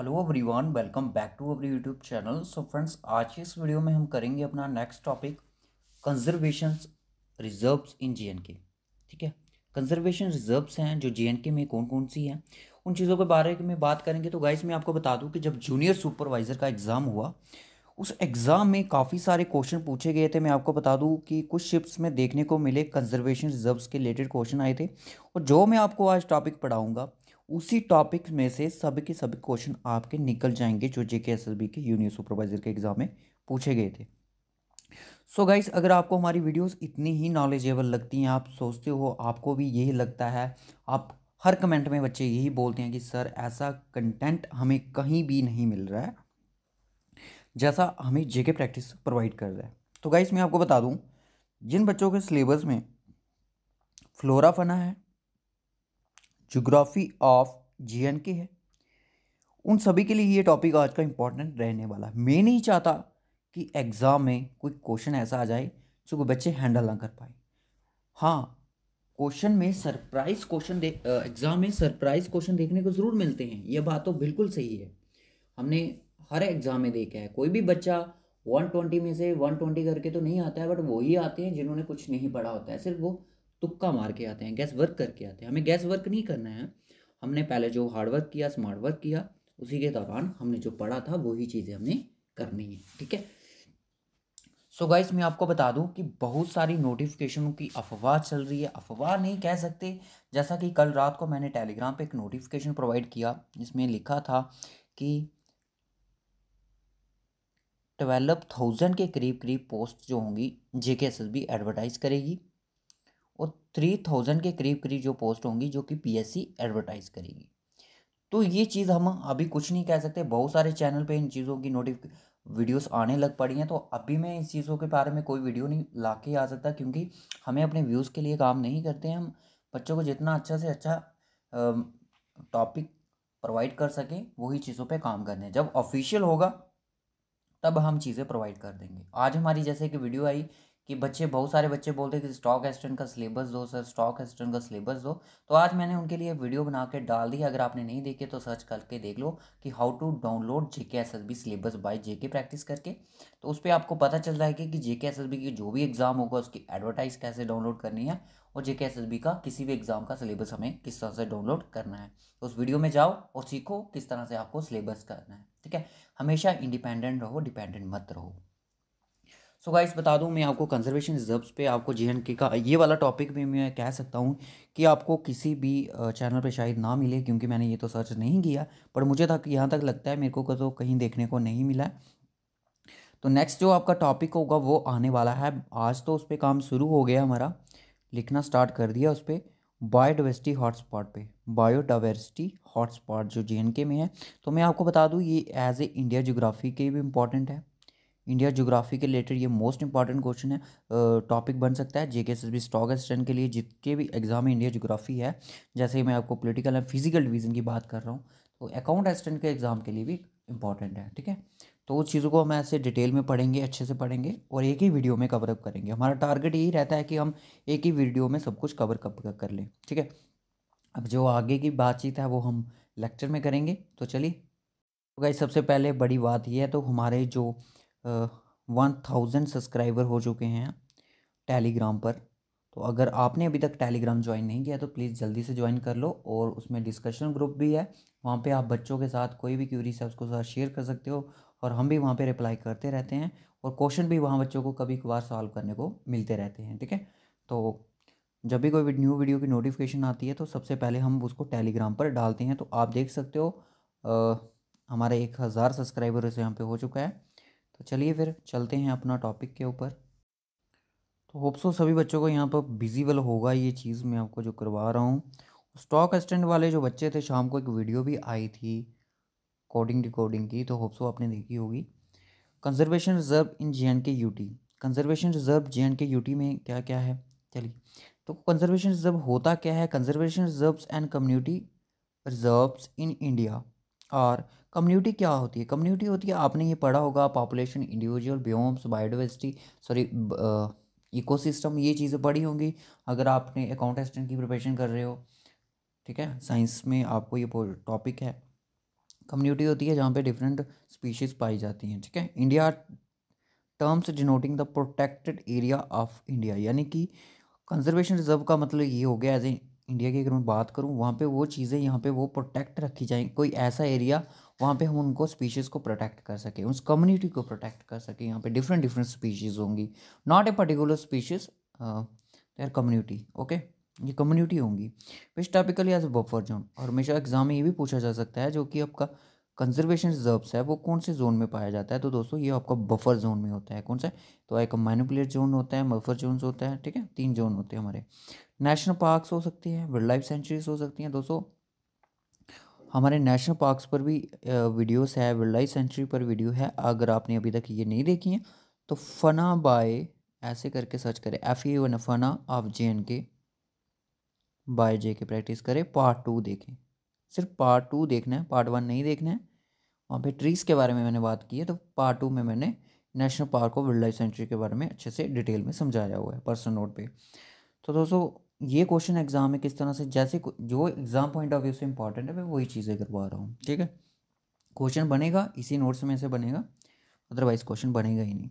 hello everyone welcome back to our YouTube channel so friends आज इस video में हम करेंगे अपना next topic conservation reserves in J K ठीक है कंजर्वेशन रिजर्व्स हैं जो जे के में कौन कौन सी हैं उन चीज़ों के बारे में बात करेंगे तो गाइस मैं आपको बता दूं कि जब जूनियर सुपरवाइज़र का एग्ज़ाम हुआ उस एग्ज़ाम में काफ़ी सारे क्वेश्चन पूछे गए थे मैं आपको बता दूं कि कुछ शिप्स में देखने को मिले कंजर्वेशन रिजर्व्स के रिलेटेड क्वेश्चन आए थे और जो मैं आपको आज टॉपिक पढ़ाऊँगा उसी टॉपिक में से सब के सब क्वेश्चन आपके निकल जाएंगे जो J K S S B के यूनियन सुपरवाइजर के एग्जाम में पूछे गए थे सो so गाइस अगर आपको हमारी वीडियोस इतनी ही नॉलेजेबल लगती हैं आप सोचते हो आपको भी यही लगता है आप हर कमेंट में बच्चे यही बोलते हैं कि सर ऐसा कंटेंट हमें कहीं भी नहीं मिल रहा है जैसा हमें जेके प्रैक्टिस प्रोवाइड कर रहा है तो गाइस मैं आपको बता दूं जिन बच्चों के सिलेबस में फ्लोरा फना है जोग्राफ़ी ऑफ जी एंड के है उन सभी के लिए ये टॉपिक आज का इम्पोर्टेंट रहने वाला है मैं नहीं चाहता कि एग्ज़ाम में कोई क्वेश्चन ऐसा आ जाए जो कोई बच्चे हैंडल ना कर पाए हाँ क्वेश्चन में सरप्राइज क्वेश्चन एग्ज़ाम में सरप्राइज क्वेश्चन देखने को ज़रूर मिलते हैं यह बात तो बिल्कुल सही है हमने हर एग्ज़ाम में देखा है कोई भी बच्चा वन ट्वेंटी में से वन ट्वेंटी करके तो नहीं आता है बट वही आते हैं जिन्होंने कुछ नहीं पढ़ा होता है सिर्फ वो तुक्का मार के आते हैं गैस वर्क करके आते हैं हमें गैस वर्क नहीं करना है हमने पहले जो हार्ड वर्क किया स्मार्ट वर्क किया उसी के दौरान हमने जो पढ़ा था वही चीज़ें हमने करनी है ठीक है सो so गाइस मैं आपको बता दूं कि बहुत सारी नोटिफिकेशनों की अफवाह चल रही है अफवाह नहीं कह सकते जैसा कि कल रात को मैंने टेलीग्राम पे एक नोटिफिकेशन प्रोवाइड किया जिसमें लिखा था कि ट्वेल्व थाउजेंड के करीब करीब पोस्ट जो होंगी जे K S S B advertise करेगी और थ्री थाउजेंड के करीब करीब जो पोस्ट होंगी जो कि पीएससी एडवर्टाइज करेगी तो ये चीज़ हम अभी कुछ नहीं कह सकते बहुत सारे चैनल पे इन चीज़ों की नोटिफिक वीडियोस आने लग पड़ी हैं तो अभी मैं इन चीज़ों के बारे में कोई वीडियो नहीं ला के आ सकता क्योंकि हमें अपने व्यूज़ के लिए काम नहीं करते हैं हम बच्चों को जितना अच्छा से अच्छा टॉपिक प्रोवाइड कर सकें वही चीज़ों पर काम करने जब ऑफिशियल होगा तब हम चीज़ें प्रोवाइड कर देंगे आज हमारी जैसे कि वीडियो आई कि बच्चे बहुत सारे बच्चे बोलते हैं कि स्टॉक एस्टेंट का सिलेबस दो सर स्टॉक एस्टेंट का सिलेबस दो तो आज मैंने उनके लिए वीडियो बना के डाल दी अगर आपने नहीं देखे तो सर्च करके देख लो कि how to download J K S syllabus by के प्रैक्टिस करके तो उस पर आपको पता चल जाएगा कि जेके एस की जो भी एग्ज़ाम होगा उसकी एडवर्टाइज कैसे डाउनलोड करनी है और जेके एस का किसी भी एग्ज़ाम का सिलेबस हमें किस तरह से डाउनलोड करना है तो उस वीडियो में जाओ और सीखो किस तरह से आपको सिलेबस करना है ठीक है हमेशा इंडिपेंडेंट रहो डिपेंडेंट मत रहो सो गाइस बता दूं मैं आपको कंजर्वेशन रिजर्व्स पे आपको जे एंड के का ये वाला टॉपिक भी मैं कह सकता हूँ कि आपको किसी भी चैनल पे शायद ना मिले क्योंकि मैंने ये तो सर्च नहीं किया पर मुझे तक यहाँ तक लगता है मेरे को तो कहीं देखने को नहीं मिला तो नेक्स्ट जो आपका टॉपिक होगा वो आने वाला है आज तो उस पर काम शुरू हो गया हमारा लिखना स्टार्ट कर दिया उस पर बायोडावर्सिटी हॉटस्पॉट पे बायोडावर्सिटी हॉटस्पॉट जो जे में है तो मैं आपको बता दूँ ये एज ए इंडिया जोग्राफी के भी इम्पॉर्टेंट है इंडिया जोग्राफी के रिलेटेड ये मोस्ट इंपॉर्टेंट क्वेश्चन है टॉपिक बन सकता है J K S B stock assistant के लिए जितने भी एग्जाम में इंडिया जोग्राफी है जैसे मैं आपको पोलिटिकल एंड फिजिकल डिवीजन की बात कर रहा हूँ तो अकाउंट असिस्टेंट के एग्जाम के लिए भी इंपॉर्टेंट है ठीक है तो उस चीज़ों को हम ऐसे डिटेल में पढ़ेंगे अच्छे से पढ़ेंगे और एक ही वीडियो में कवर अप करेंगे हमारा टारगेट यही रहता है कि हम एक ही वीडियो में सब कुछ कवर कप कर लें ठीक है अब जो आगे की बातचीत है वो हम लेक्चर में करेंगे तो चलिए तो गाइज सबसे पहले बड़ी बात यह है तो हमारे जो वन थाउजेंड सब्सक्राइबर हो चुके हैं टेलीग्राम पर तो अगर आपने अभी तक टेलीग्राम ज्वाइन नहीं किया तो प्लीज़ जल्दी से ज्वाइन कर लो और उसमें डिस्कशन ग्रुप भी है वहाँ पे आप बच्चों के साथ कोई भी क्यूरीज है उसको साथ शेयर कर सकते हो और हम भी वहाँ पे रिप्लाई करते रहते हैं और क्वेश्चन भी वहाँ बच्चों को कभी कभार सॉल्व करने को मिलते रहते हैं ठीक है तो जब भी कोई न्यू वीडियो की नोटिफिकेशन आती है तो सबसे पहले हम उसको टेलीग्राम पर डालते हैं तो आप देख सकते हो आ, हमारे एक हज़ार सब्सक्राइबर इस यहाँ पे हो चुका है तो चलिए फिर चलते हैं अपना टॉपिक के ऊपर तो होप्सो तो सभी बच्चों को यहाँ पर बिजीवल होगा ये चीज़ मैं आपको जो करवा रहा हूँ स्टॉक असिस्टेंट वाले जो बच्चे थे शाम को एक वीडियो भी आई थी कोडिंग डिकोडिंग की तो होप्सो तो आपने देखी होगी conservation reserve in J and K U T conservation reserve J and K UT में क्या क्या है चलिए तो कंजर्वेशन रिजर्व होता क्या है conservation reserve and community reserves in India और कम्युनिटी क्या होती है कम्युनिटी होती है आपने ये पढ़ा होगा population individual biomes biodiversity sorry ecosystem ये चीज़ें पढ़ी होंगी अगर आपने अकाउंटेंट की प्रिपरेशन कर रहे हो ठीक है साइंस में आपको ये टॉपिक है कम्युनिटी होती है जहाँ पे डिफरेंट स्पीशीज़ पाई जाती हैं ठीक है India terms denoting the protected area of India यानी कि कंजर्वेशन रिजर्व का मतलब ये हो गया एज ए इंडिया की अगर मैं बात करूँ वहाँ पे वो चीज़ें यहाँ पे वो प्रोटेक्ट रखी जाएँ कोई ऐसा एरिया वहाँ पे हम उनको स्पीशीज़ को प्रोटेक्ट कर सकें उस कम्युनिटी को प्रोटेक्ट कर सकें यहाँ पे डिफरेंट डिफरेंट स्पीशीज़ होंगी not a particular species there community okay ये कम्युनिटी होंगी which typically as a buffer zone और हमेशा एग्जाम में ये भी पूछा जा सकता है जो कि आपका कंजर्वेशन रिजर्व्स है वो कौन से जोन में पाया जाता है तो दोस्तों ये आपका बफर जोन में होता है कौन सा तो एक मैनुपुलेट जोन होता है बफर जोन होता है ठीक है तीन जोन होते हैं हमारे नेशनल पार्क्स हो सकती हैं वाइल्ड लाइफ सेंचुरीज हो सकती हैं दोस्तों हमारे नेशनल पार्क्स पर भी वीडियोस है वाइल्ड लाइफ सेंचुरी पर वीडियो है अगर आपने अभी तक ये नहीं देखी है तो फना बाय ऐसे करके सर्च करें F A one fauna of J N K by J K practice करें पार्ट टू देखें सिर्फ पार्ट टू देखना है पार्ट वन नहीं देखना है वहाँ पे ट्रीज़ के बारे में मैंने बात की है तो पार्ट टू में मैंने नेशनल पार्क और वाइल्ड लाइफ सेंचुरी के बारे में अच्छे से डिटेल में समझाया हुआ है पर्सनल नोट पे तो दोस्तों ये क्वेश्चन एग्जाम में किस तरह से जैसे जो एग्ज़ाम पॉइंट ऑफ व्यू से इंपॉर्टेंट है मैं वही चीज़ें करवा रहा हूँ ठीक है क्वेश्चन बनेगा इसी नोट्स में से बनेगा अदरवाइज क्वेश्चन बनेगा ही नहीं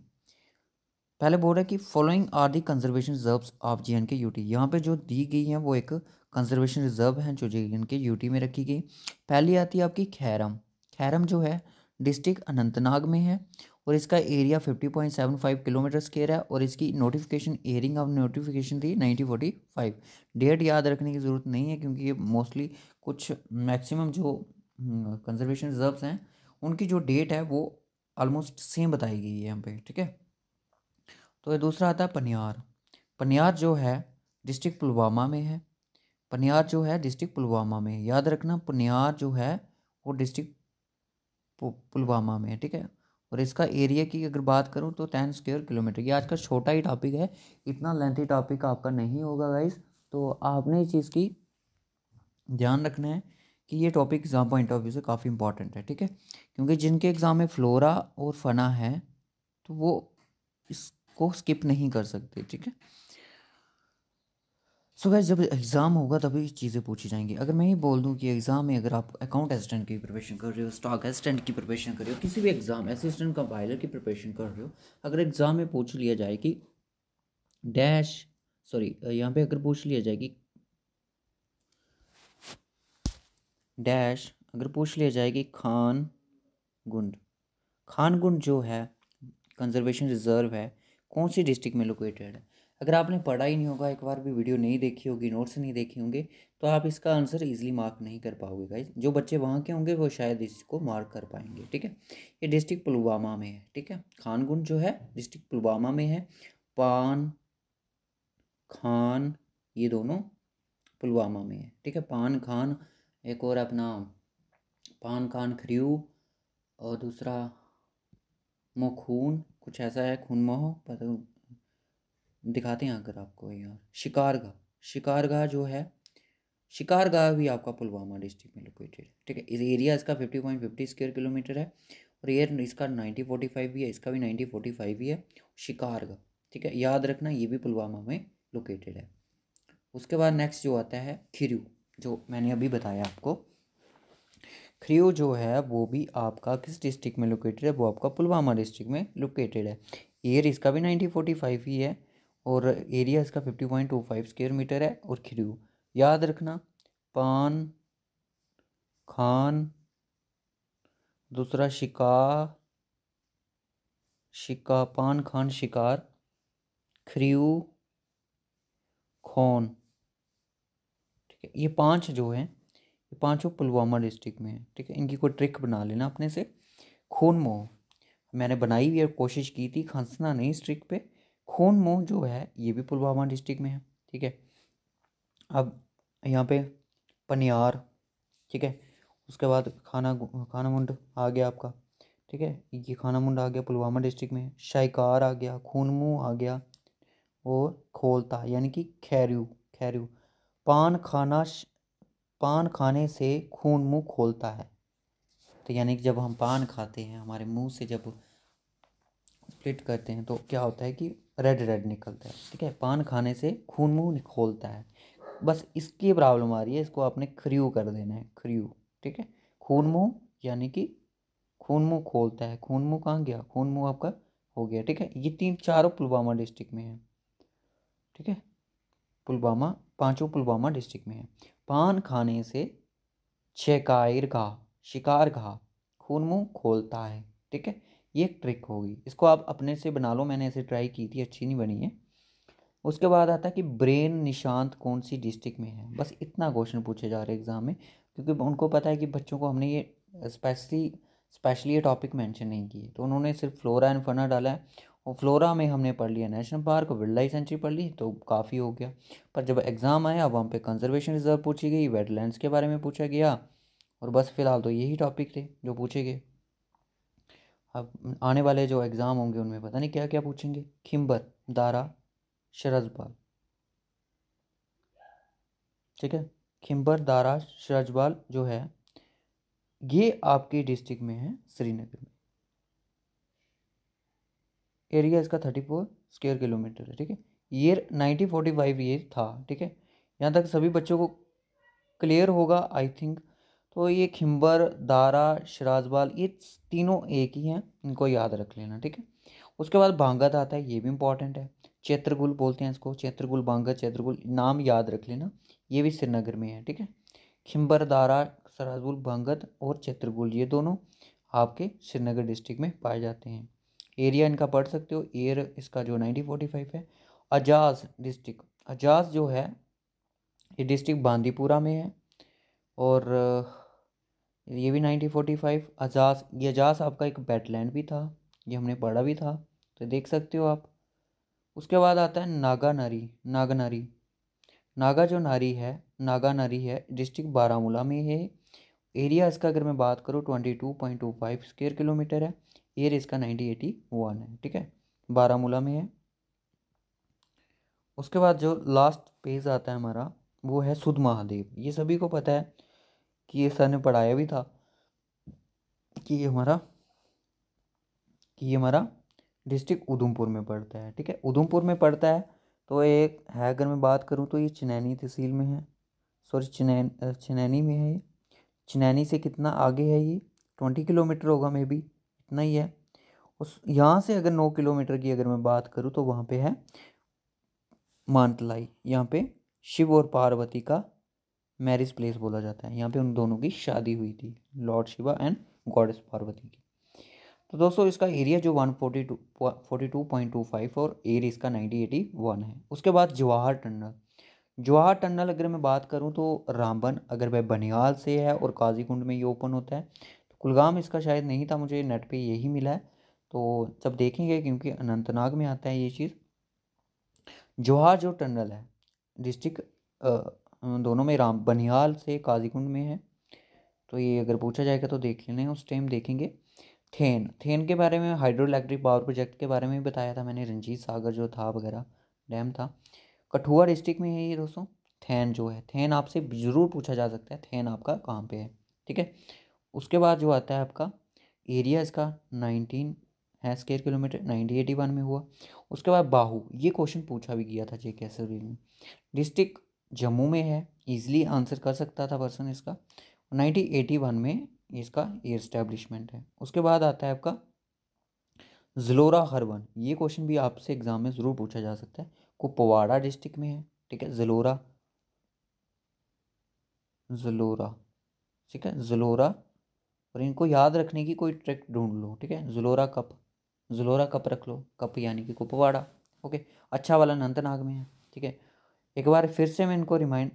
पहले बोल रहे है कि following are the conservation reserve of J and K U T यहाँ पर जो दी गई हैं वो एक कंजर्वेशन रिजर्व हैं जो J and K U T में रखी गई पहली आती है आपकी खैरम खैरम जो है डिस्ट्रिक्ट अनंतनाग में है और इसका area fifty point seven five kilometre square है और इसकी नोटिफिकेशन एयरिंग ऑफ नोटिफिकेशन थी नाइनटीन फाइव डेट याद रखने की ज़रूरत नहीं है क्योंकि ये मोस्टली कुछ मैक्सिमम जो कंजर्वेशन हम्म, रिजर्व्स हैं उनकी जो डेट है वो ऑलमोस्ट सेम बताई गई है यहाँ पे ठीक है तो दूसरा आता है पनियार पनियार जो है डिस्ट्रिक्ट पुलवामा में है पनियार जो है डिस्ट्रिक्ट पुलवामा में याद रखना पनियार जो है वो डिस्ट्रिक्ट पुलवामा में है ठीक है और इसका एरिया की अगर बात करूँ तो टेन स्क्वेयर किलोमीटर ये आज का छोटा ही टॉपिक है इतना लेंथी टॉपिक आपका नहीं होगा गाइस तो आपने इस चीज़ की ध्यान रखना है कि ये topic exam point of view से काफ़ी इंपॉर्टेंट है ठीक है क्योंकि जिनके एग्ज़ाम में फ्लोरा और फना है तो वो इस को स्किप नहीं कर सकते ठीक है सो गैस जब एग्ज़ाम होगा तभी चीज़ें पूछी जाएंगी अगर मैं ही बोल दूँ कि एग्ज़ाम में अगर आप अकाउंट असिस्टेंट की प्रिपरेशन कर रहे हो स्टॉक असिस्टेंट की प्रिपरेशन कर रहे हो किसी भी एग्ज़ाम असिस्टेंट कंपाइलर की प्रिपरेशन कर रहे हो अगर एग्ज़ाम में पूछ लिया जाए कि डैश सॉरी यहाँ पे अगर पूछ लिया जाए कि डैश अगर पूछ लिया जाए कि खान गुंड खान गुंड जो है कंजर्वेशन रिजर्व है कौन सी डिस्ट्रिक्ट में लोकेटेड है अगर आपने पढ़ा ही नहीं होगा एक बार भी वीडियो नहीं देखी होगी नोट्स नहीं देखे होंगे तो आप इसका आंसर इजीली मार्क नहीं कर पाओगे गाइज जो बच्चे वहाँ के होंगे वो शायद इसको मार्क कर पाएंगे ठीक है ये डिस्ट्रिक्ट पुलवामा में है ठीक है खानगुन जो है डिस्ट्रिक्ट पुलवामा में है पान खान ये दोनों पुलवामा में है ठीक है पान खान एक और अपना पान खान खरीऊ और दूसरा मखून कुछ ऐसा है खूनमा हो पता दिखाते हैं अगर आपको यहाँ शिकारगा शिकारगा जो है शिकारगाह भी आपका पुलवामा डिस्ट्रिक्ट में लोकेटेड है ठीक है इस एरिया इसका fifty point fifty square kilometre है और ये इसका नाइनटी फोर्टी फाइव भी है इसका भी नाइनटी फोर्टी फाइव ही है शिकारगा ठीक है याद रखना ये भी पुलवामा में लोकेटेड है उसके बाद नेक्स्ट जो आता है खिरू जो मैंने अभी बताया आपको फ्रियो जो है वो भी आपका किस डिस्ट्रिक्ट में लोकेटेड है वो आपका पुलवामा डिस्ट्रिक्ट में लोकेटेड है एयर इसका भी नाइनटीन फोर्टी फाइव ही है और एरिया इसका fifty point two five square metre है और खिरू याद रखना पान खान दूसरा शिका शिका पान खान शिकार खरीऊ खौन ठीक है ये पांच जो हैं पांचों पुलवामा डिस्ट्रिक्ट में है ठीक है इनकी कोई ट्रिक बना लेना अपने से खून मोह मैंने बनाई हुई और कोशिश की थी खांसना नहीं इस ट्रिक पे खून मोह जो है ये भी पुलवामा डिस्ट्रिक्ट में है ठीक है अब यहाँ पे पनियार ठीक है उसके बाद खाना खाना मुंड आ गया आपका ठीक है ये खाना मुंड आ गया पुलवामा डिस्ट्रिक्ट में शाहकार आ गया खून मुँह आ गया और खोलता यानी कि खैरू खैरू पान खाना पान खाने से खून मुँह खोलता है तो यानी कि जब हम पान खाते हैं हमारे मुंह से जब स्प्लिट करते हैं तो क्या होता है कि रेड रेड निकलता है ठीक है पान खाने से खून मुँह खोलता है बस इसकी प्रॉब्लम आ रही है इसको आपने ख्रियू कर देना है खरीू ठीक है खून मुँह यानी कि खून मुँह खोलता है खून मुँह कहाँ गया खून मुँह आपका हो गया ठीक है ये तीन चारों पुलवामा डिस्ट्रिक्ट में है ठीक है पुलवामा पांचों पुलवामा डिस्ट्रिक्ट में है पान खाने से छकायर घा शिकार घा खून मुँह खोलता है ठीक है ये एक ट्रिक होगी इसको आप अपने से बना लो मैंने ऐसे ट्राई की थी अच्छी नहीं बनी है उसके बाद आता है कि ब्रेन निशांत कौन सी डिस्ट्रिक्ट में है बस इतना क्वेश्चन पूछे जा रहे हैं एग्ज़ाम में क्योंकि उनको पता है कि बच्चों को हमने ये स्पेशली स्पेशली ये टॉपिक मेंशन नहीं किए तो उन्होंने सिर्फ फ्लोरा एंड फना डाला है और फ्लोरा में हमने पढ़ लिया national park wildlife sanctuary पढ़ ली तो काफ़ी हो गया पर जब एग्ज़ाम आया वहाँ पे कंजर्वेशन रिजर्व पूछी गई वेटलैंड्स के बारे में पूछा गया और बस फ़िलहाल तो यही टॉपिक थे जो पूछे गए अब आने वाले जो एग्ज़ाम होंगे उनमें पता नहीं क्या क्या पूछेंगे खिम्बर दारा शरजबाल ठीक है खिम्बर दारा शरजबाल जो है ये आपके डिस्ट्रिक्ट में है श्रीनगर में एरिया इसका थर्टी फोर स्क्वेयर किलोमीटर है ठीक है year nineteen forty five year था ठीक है यहाँ तक सभी बच्चों को क्लियर होगा आई थिंक तो ये खिम्बर दारा शराजबाल ये तीनों एक ही हैं इनको याद रख लेना ठीक है उसके बाद भांगत आता है ये भी इंपॉर्टेंट है चैत्रगुल बोलते हैं इसको चैत्रगुल भांगत चैत्रगुल नाम याद रख लेना ये भी श्रीनगर में है ठीक है खिम्बर दारा शराजगुल भांगत और चैत्रगुल ये दोनों आपके श्रीनगर डिस्ट्रिक्ट में पाए जाते हैं एरिया इनका पढ़ सकते हो एयर इसका जो नाइनटीन फोर्टी फाइव है अजाज डिस्ट्रिक्ट अजाज जो है ये डिस्ट्रिक्ट बांदीपुरा में है और ये भी नाइनटीन फोर्टी फाइव अजाज ये अजाज आपका एक बैटलैंड भी था ये हमने पढ़ा भी था तो देख सकते हो आप उसके बाद आता है नागा नारी नागा नारी नागा जो नारी है नागा नारी है डिस्ट्रिक्ट बारामूला में है एरिया इसका अगर मैं बात करूँ twenty two point two five square kilometre है रेस इसका नाइनटीन एटी वन है ठीक है बारामूला में है उसके बाद जो लास्ट पेज आता है हमारा वो है सुध महादेव ये सभी को पता है कि ये सर ने पढ़ाया भी था कि ये हमारा कि ये हमारा डिस्ट्रिक्ट उधमपुर में पड़ता है ठीक है उधमपुर में पड़ता है तो एक है अगर मैं बात करूँ तो ये चनैनी तहसील में है सॉरी चनैन चनैनी में है ये चनैनी से कितना आगे है ये ट्वेंटी किलोमीटर होगा मे बी इतना ही है उस यहाँ से अगर नौ किलोमीटर की अगर मैं बात करूँ तो वहाँ पे है मानतलाई यहाँ पे शिव और पार्वती का मैरिज प्लेस बोला जाता है यहाँ पे उन दोनों की शादी हुई थी lord Shiva and goddess Parvati की तो दोस्तों इसका एरिया जो one forty two forty two point two five और एरिया इसका नाइनटी एटी वन है उसके बाद जवाहर टनल जवाहर टनल अगर मैं बात करूँ तो रामबन अगर वह बनिहाल से है और काजीकुंड में ये ओपन होता है कुलगाम इसका शायद नहीं था मुझे नेट पे यही मिला है तो सब देखेंगे क्योंकि अनंतनाग में आता है ये चीज़ जोहार जो टनल है डिस्ट्रिक्ट दोनों में राम बनिहाल से काजीकुंड में है तो ये अगर पूछा जाएगा तो देख लेना उस टाइम देखेंगे थेन थेन के बारे में हाइड्रो इलेक्ट्रिक पावर प्रोजेक्ट के बारे में भी बताया था मैंने रंजीत सागर जो था वगैरह डैम था कठुआ डिस्ट्रिक्ट में है ये दोस्तों थेन जो है थेन आपसे ज़रूर पूछा जा सकता है थेन आपका कहाँ पे है ठीक है उसके बाद जो आता है आपका एरिया इसका नाइनटीन है square kilometre nineteen eighty one में हुआ उसके बाद बाहू ये क्वेश्चन पूछा भी गया था जे के एस में डिस्ट्रिक्ट जम्मू में है ईजिली आंसर कर सकता था पर्सन इसका नाइनटीन एटी वन में इसका ये इस्टेब्लिशमेंट है उसके बाद आता है आपका जलोरा हरवन ये क्वेश्चन भी आपसे एग्जाम में ज़रूर पूछा जा सकता है कुपवाड़ा डिस्ट्रिक्ट में है ठीक है जलोरा जलोरा ठीक है जलोरा और इनको याद रखने की कोई ट्रिक ढूंढ लो ठीक है जुलोरा कप जुलोरा कप रख लो कप यानी कि कुपवाड़ा ओके अच्छा वाला अनंतनाग में है ठीक है एक बार फिर से मैं इनको रिमाइंड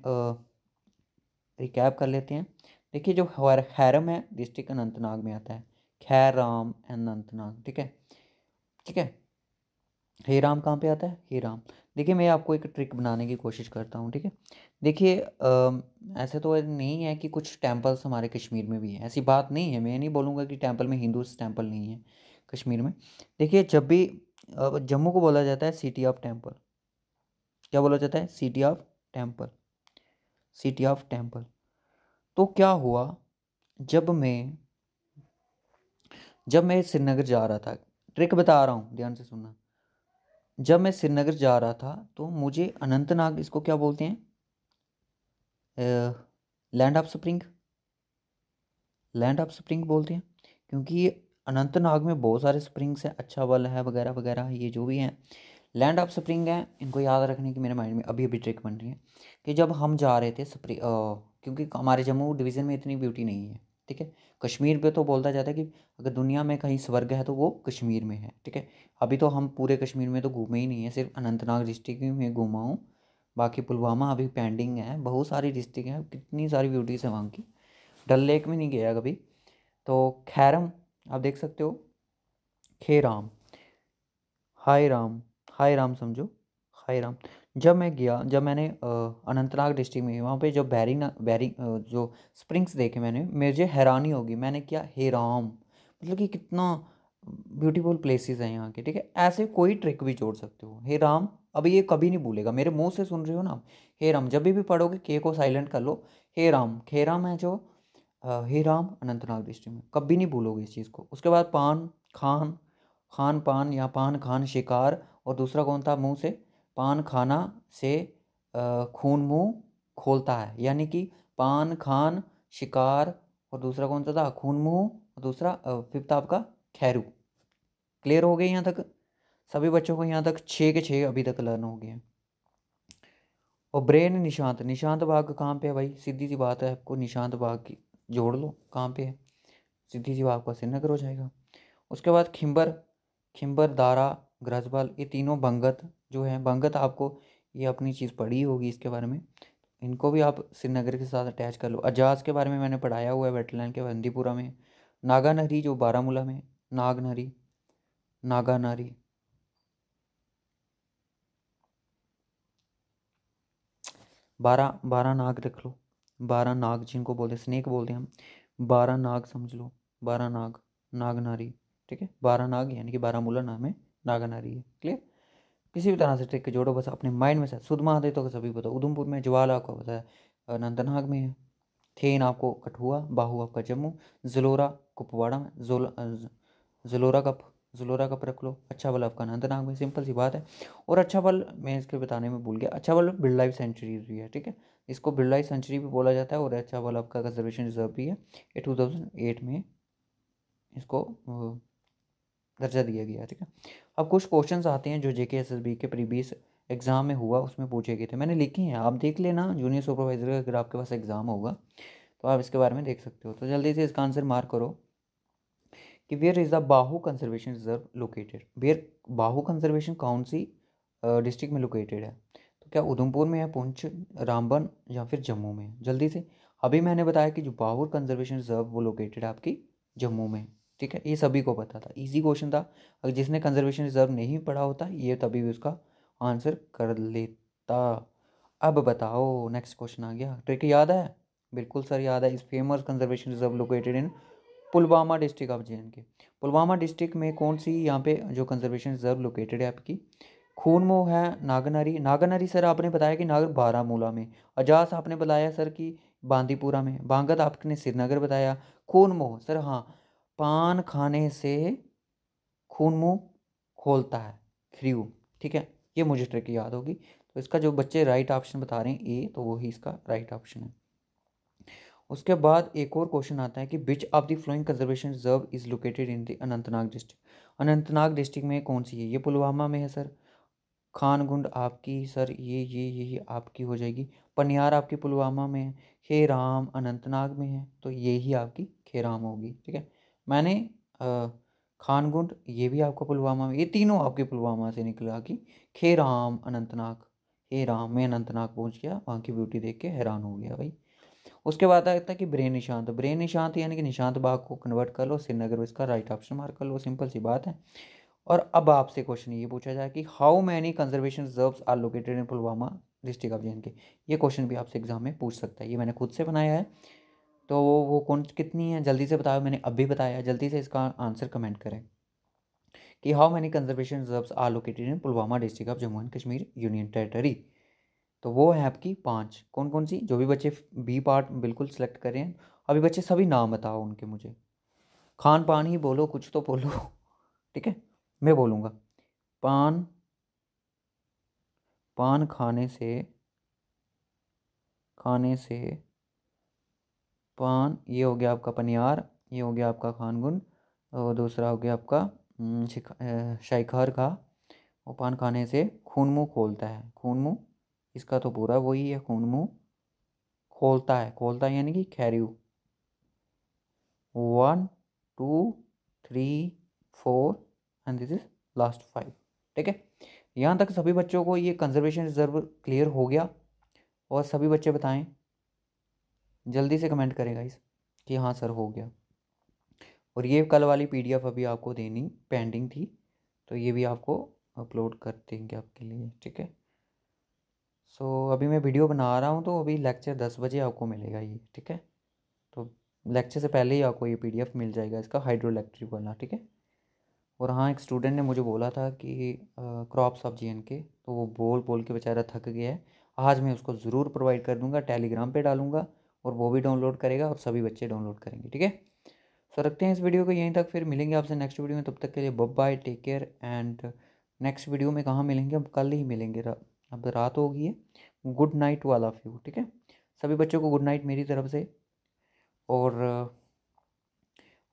रिकैप कर लेते हैं देखिए जो हैरम है डिस्ट्रिक्ट अनंतनाग में आता है खैराम अनंतनाग ठीक है ठीक है हे राम कहाँ पे आता है हे राम देखिए मैं आपको एक ट्रिक बनाने की कोशिश करता हूँ ठीक है देखिए ऐसे तो नहीं है कि कुछ टेम्पल्स हमारे कश्मीर में भी हैं ऐसी बात नहीं है मैं नहीं बोलूँगा कि टेम्पल में हिंदू टेम्पल नहीं है कश्मीर में देखिए जब भी जम्मू को बोला जाता है सिटी ऑफ टेम्पल क्या बोला जाता है city of temple city of temple तो क्या हुआ जब मैं जब मैं श्रीनगर जा रहा था ट्रिक बता रहा हूँ ध्यान से सुनना जब मैं श्रीनगर जा रहा था तो मुझे अनंतनाग इसको क्या बोलते हैं land of spring land of spring बोलते हैं क्योंकि अनंतनाग में बहुत सारे स्प्रिंग्स हैं अच्छा बल है वगैरह वगैरह ये जो भी हैं लैंड ऑफ स्प्रिंग हैं इनको याद रखने की मेरे माइंड में अभी अभी ट्रिक बन रही है कि जब हम जा रहे थे स्प्रिंग क्योंकि हमारे जम्मू डिवीज़न में इतनी ब्यूटी नहीं है ठीक है कश्मीर पे तो बोलता जाता है कि अगर दुनिया में कहीं स्वर्ग है तो वो कश्मीर में है ठीक है अभी तो हम पूरे कश्मीर में तो घूमे ही नहीं है सिर्फ अनंतनाग डिस्ट्रिक्ट में घूमा हूँ बाकी पुलवामा अभी पेंडिंग है बहुत सारी डिस्ट्रिक्ट हैं कितनी सारी ब्यूटीज़ हैं वहाँ की डल लेक में नहीं गया कभी तो खैरम आप देख सकते हो खे राम हाय राम हाय राम समझो हाय राम जब मैं गया जब मैंने अनंतनाग डिस्ट्रिक्ट में वहाँ पे जब बैरिंग बैरिंग जो स्प्रिंग्स देखे मैंने मुझे हैरानी होगी मैंने किया हे राम मतलब कि कितना ब्यूटीफुल प्लेसेस हैं यहाँ के ठीक है ऐसे कोई ट्रिक भी जोड़ सकते हो हे राम अभी ये कभी नहीं भूलेगा मेरे मुंह से सुन रहे हो ना हे राम जब भी, भी पढ़ोगे के को साइलेंट कर लो हे राम खे राम है जो हे राम अनंतनाग डिस्ट्रिक्ट में कभी नहीं भूलोगे इस चीज़ को उसके बाद पान खान खान पान या पान खान शिकार और दूसरा कौन था मुँह से पान खाना से खून मुँह खोलता है यानी कि पान खान शिकार और दूसरा कौन सा था खून मुँह और दूसरा फिफ्थ आपका खैरू क्लियर हो गए यहाँ तक सभी बच्चों को यहाँ तक छः के छः अभी तक लर्न हो गए और ब्रेन निशांत निशांत भाग कहाँ पे है भाई सीधी सी बात है आपको निशांत भाग की जोड़ लो कहाँ पे है सीधी सी बात का श्रीनगर हो जाएगा उसके बाद खिम्बर खिम्बर दारा ग्रजबल ये तीनों बंगत जो है बंगत आपको ये अपनी चीज़ पढ़ी होगी इसके बारे में इनको भी आप श्रीनगर के साथ अटैच कर लो अजाज के बारे में मैंने पढ़ाया हुआ है वेटलैंड के बंदीपुरा में नागा नहरी जो बारामूला में नाग नहरी नागा नहरी बारह बारह नाग रख लो बारह नाग जिनको बोलते हैं स्नेक बोलते हैं हम बारह नाग समझ लो बारह नाग नाग नारी ठीक है बारह नाग यानी कि बारामूला नाम है नागा नारी है क्लियर किसी भी तरह से ट्रिक के जोड़ो बस अपने माइंड में से शुद्ध महादेव का तो सभी पता उधमपुर में ज्वाला आपको पता है अनंतनाग में है थेन आपको कठुआ बाहू आपका जम्मू जलोरा कुपवाड़ा में जलोरा कप जलोरा कप रख लो अच्छा बल आपका अनंतनाग में सिंपल सी बात है और अच्छा बल मैं इसके बताने में भूल गया अच्छा बल लाइफ सेंचुरी भी है ठीक है इसको लाइफ सेंचुरी भी बोला जाता है और अच्छा बल आपका कंजर्वेशन रिजर्व भी है ये टू थाउजेंड एट में इसको दर्जा दिया गया ठीक है अब कुछ क्वेश्चन आते हैं जो J K S S B के प्रीवियस एग्ज़ाम में हुआ उसमें पूछे गए थे मैंने लिखे हैं आप देख लेना जूनियर सुपरवाइज़र का अगर आपके पास एग्ज़ाम होगा तो आप इसके बारे में देख सकते हो तो जल्दी से इसका आंसर मार्क करो कि where is the Bahu conservation reserve located where Bahu conservation कौन सी डिस्ट्रिक्ट में लोकेटेड है तो क्या उधमपुर में है पुंछ रामबन या फिर जम्मू में जल्दी से अभी मैंने बताया कि जो बाहू कंजर्वेशन रिजर्व वो लोकेटेड है आपकी जम्मू में ठीक है ये सभी को पता था इजी क्वेश्चन था अगर जिसने कंजर्वेशन रिजर्व नहीं पढ़ा होता ये तभी भी उसका आंसर कर लेता अब बताओ नेक्स्ट क्वेश्चन आ गया ट्रिक तो याद है बिल्कुल सर याद है इस famous conservation reserve located in Pulwama district of J K Pulwama district में कौन सी यहाँ पे जो कंजर्वेशन रिजर्व लोकेटेड है आपकी खूनमो है नागनरी नागनरी सर आपने बताया कि नागर बारामूला में अजास आपने बताया सर कि बांदीपुरा में बांगत आपने श्रीनगर बताया मोह सर हाँ पान खाने से खून मुँह खोलता है ख्रीव ठीक है ये मुझे ट्रिक याद होगी तो इसका जो बच्चे राइट ऑप्शन बता रहे हैं ए तो वही इसका राइट ऑप्शन है उसके बाद एक और क्वेश्चन आता है कि which of the following conservation reserve is located in the Anantnag district Anantnag district में कौन सी है ये पुलवामा में है सर खानगुंड आपकी सर ये ये ये आपकी हो जाएगी पनियार आपकी पुलवामा में है खेराम अनंतनाग में है तो ये ही आपकी खेराम होगी ठीक है मैंने खानगुंड ये भी आपका पुलवामा में ये तीनों आपके पुलवामा से निकला कि खे राम अनंतनाग हे राम मैं अनंतनाग पहुंच गया वहाँ की ब्यूटी देख के हैरान हो गया भाई उसके बाद आता है कि ब्रेन निशांत ब्रेन निशांत यानी कि निशांत बाग को कन्वर्ट कर लो श्रीनगर में इसका राइट ऑप्शन मार्क कर लो सिंपल सी बात है और अब आपसे क्वेश्चन ये पूछा जाए कि how many conservation reserve are located in Pulwama district of J K ये क्वेश्चन भी आपसे एग्जाम में पूछ सकता है ये मैंने खुद से बनाया है तो वो वो कौन कितनी है जल्दी से बताओ मैंने अभी बताया जल्दी से इसका आंसर कमेंट करें कि how many conservation reserves are located in Pulwama district of Jammu and Kashmir union territory तो वो है आपकी पाँच कौन कौन सी जो भी बच्चे बी पार्ट बिल्कुल सेलेक्ट कर रहे हैं अभी बच्चे सभी नाम बताओ उनके मुझे खान पान ही बोलो कुछ तो बोलो ठीक है मैं बोलूँगा पान पान खाने से खाने से पान ये हो गया आपका पनियार ये हो गया आपका खानगुन और दूसरा हो गया आपका हम्म, शाइखर खा और पान खाने से खून मुँह खोलता है खून मुँह इसका तो पूरा वही है खून मुँह खोलता है खोलता है यानी कि Khiru one two three four and this is last five ठीक है यहाँ तक सभी बच्चों को ये कंजर्वेशन रिजर्व क्लियर हो गया और सभी बच्चे बताएं जल्दी से कमेंट करें गाइस कि हाँ सर हो गया और ये कल वाली पीडीएफ अभी आपको देनी पेंडिंग थी तो ये भी आपको अपलोड कर देंगे आपके लिए ठीक है सो अभी मैं वीडियो बना रहा हूँ तो अभी लेक्चर दस बजे आपको मिलेगा ये ठीक है तो लेक्चर से पहले ही आपको ये पीडीएफ मिल जाएगा इसका हाइड्रो इलेक्ट्रिक वाला ठीक है और हाँ एक स्टूडेंट ने मुझे बोला था कि क्रॉप सब्जी जी के तो वो बोल बोल के बेचारा थक गया है आज मैं उसको ज़रूर प्रोवाइड कर दूँगा टेलीग्राम पर डालूंगा और वो भी डाउनलोड करेगा और सभी बच्चे डाउनलोड करेंगे ठीक है सो रखते हैं इस वीडियो को यहीं तक फिर मिलेंगे आपसे नेक्स्ट वीडियो में तब तक के लिए bye bye take care and next video में कहाँ मिलेंगे अब कल ही मिलेंगे रा, अब रात होगी है गुड नाइट वाला यू ठीक है सभी बच्चों को गुड नाइट मेरी तरफ से और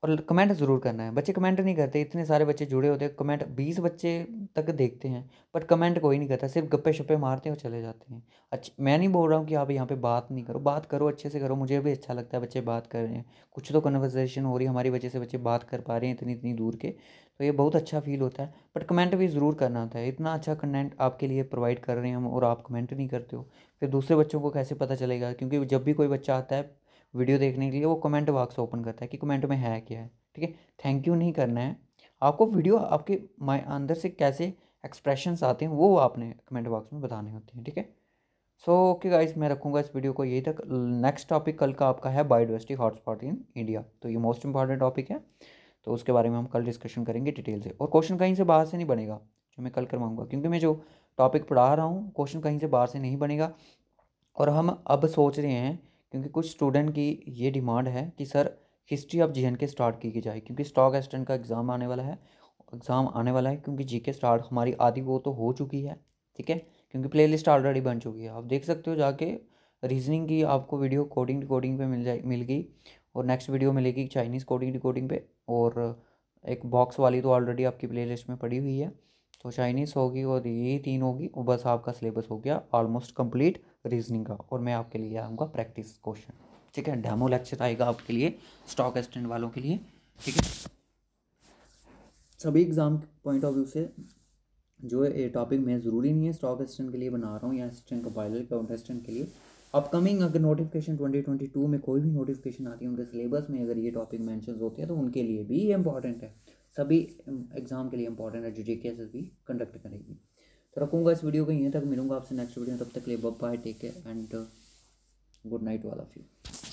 और कमेंट ज़रूर करना है बच्चे कमेंट नहीं करते इतने सारे बच्चे जुड़े होते हैं कमेंट बीस बच्चे तक देखते हैं बट कमेंट कोई नहीं करता सिर्फ गप्पे शप्पे मारते हैं और चले जाते हैं अच्छा मैं नहीं बोल रहा हूँ कि आप यहाँ पे बात नहीं करो बात करो अच्छे से करो मुझे भी अच्छा लगता है बच्चे बात कर रहे हैं कुछ तो कन्वर्जेशन हो रही है हमारी वजह से बच्चे बात कर पा रहे हैं इतनी इतनी दूर के तो ये बहुत अच्छा फील होता है बट कमेंट भी ज़रूर करना होता है इतना अच्छा कंटेंट आपके लिए प्रोवाइड कर रहे हैं हम और आप कमेंट नहीं करते हो फिर दूसरे बच्चों को कैसे पता चलेगा क्योंकि जब भी कोई बच्चा आता है वीडियो देखने के लिए वो कमेंट बॉक्स ओपन करता है कि कमेंट में है क्या है ठीक है थैंक यू नहीं करना है आपको वीडियो आपके माय अंदर से कैसे एक्सप्रेशंस आते हैं वो आपने कमेंट बॉक्स में बताने होते हैं ठीक है सो ओके गाइज मैं रखूँगा इस वीडियो को यही तक नेक्स्ट टॉपिक कल का आपका है बायोडिवर्सिटी हॉटस्पॉट इन इंडिया तो ये मोस्ट इंपॉर्टेंट टॉपिक है तो उसके बारे में हम कल डिस्कशन करेंगे डिटेल से और क्वेश्चन कहीं से बाहर से नहीं बनेगा जो मैं कल करवाऊँगा क्योंकि मैं जो टॉपिक पढ़ा रहा हूँ क्वेश्चन कहीं से बाहर से नहीं बनेगा और हम अब सोच रहे हैं क्योंकि कुछ स्टूडेंट की ये डिमांड है कि सर हिस्ट्री ऑफ जी के स्टार्ट की जाए क्योंकि स्टॉक एस्टेंट का एग्ज़ाम आने वाला है एग्ज़ाम आने वाला है क्योंकि जी के स्टार्ट हमारी आधी वो तो हो चुकी है ठीक है क्योंकि प्ले लिस्ट ऑलरेडी बन चुकी है आप देख सकते हो जाके रीजनिंग की आपको वीडियो कोडिंग रिकॉर्डिंग पे मिल जाए मिल गई और नेक्स्ट वीडियो मिलेगी चाइनीज़ कोडिंग रिकॉर्डिंग पे और एक बॉक्स वाली तो ऑलरेडी आपकी प्ले लिस्ट में पड़ी हुई है तो चाइनीज़ होगी और ये तीन होगी और बस आपका सिलेबस हो गया ऑलमोस्ट कम्प्लीट रीजनिंग का और मैं आपके लिए आऊँगा प्रैक्टिस क्वेश्चन ठीक है डेमो लेक्चर आएगा आपके लिए स्टॉक एक्सटेंड वालों के लिए ठीक है सभी एग्ज़ाम पॉइंट ऑफ व्यू से जो ये टॉपिक मैं ज़रूरी नहीं है स्टॉक असिस्टेंट के लिए बना रहा हूँ या का कंपाइलर काउंटर असिस्टेंट के लिए अपकमिंग अगर नोटिफिकेशन टू में कोई भी नोटिफिकेशन आती है उनके सिलेबस में अगर ये टॉपिक मैंशन होते हैं तो उनके लिए भी ये इंपॉर्टेंट है सभी एग्ज़ाम के लिए इंपॉर्टेंट है जो जे के एस एस भी कंडक्ट करेगी रखूँगा इस वीडियो को यहीं तक मिलूंगा आपसे नेक्स्ट वीडियो तब तक लिए bye take care and good night वाला ऑफ